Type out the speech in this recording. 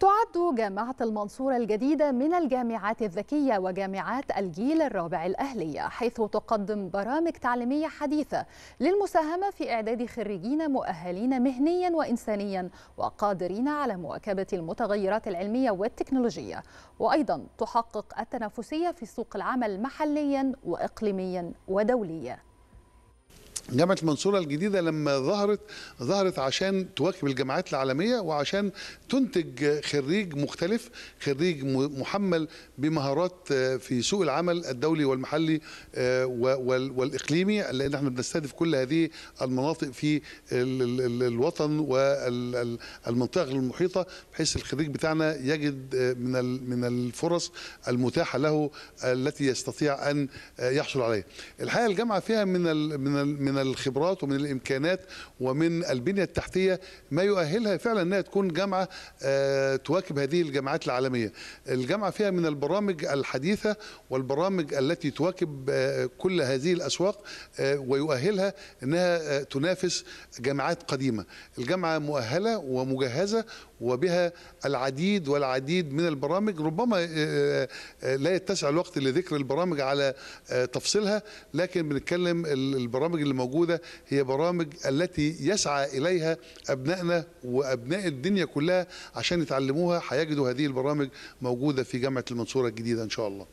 تعد جامعة المنصورة الجديدة من الجامعات الذكية وجامعات الجيل الرابع الأهلية حيث تقدم برامج تعليمية حديثة للمساهمة في إعداد خريجين مؤهلين مهنيا وإنسانيا وقادرين على مواكبة المتغيرات العلمية والتكنولوجية وأيضا تحقق التنافسية في سوق العمل محليا وإقليميا ودوليا جامعه المنصوره الجديده لما ظهرت ظهرت عشان تواكب الجامعات العالميه وعشان تنتج خريج مختلف خريج محمل بمهارات آه، في سوق العمل الدولي والمحلي آه، والاقليمي لان احنا بنستهدف كل هذه المناطق في الوطن والمنطقه المحيطه بحيث الخريج بتاعنا يجد آه، من من الفرص المتاحه له التي يستطيع ان يحصل عليها الحقيقه الجامعه فيها من من من الخبرات ومن الامكانات ومن البنيه التحتيه ما يؤهلها فعلا انها تكون جامعه آه، تواكب هذه الجامعات العالميه. الجامعه فيها من البرامج الحديثه والبرامج التي تواكب آه، كل هذه الاسواق آه، ويؤهلها انها تنافس جامعات قديمه. الجامعه مؤهله ومجهزه وبها العديد والعديد من البرامج ربما لا يتسع الوقت لذكر البرامج على تفصيلها لكن بنتكلم البرامج اللي الموجودة هي برامج التي يسعى إليها أبنائنا وأبناء الدنيا كلها عشان يتعلموها هيجدوا هذه البرامج موجودة في جامعة المنصورة الجديدة إن شاء الله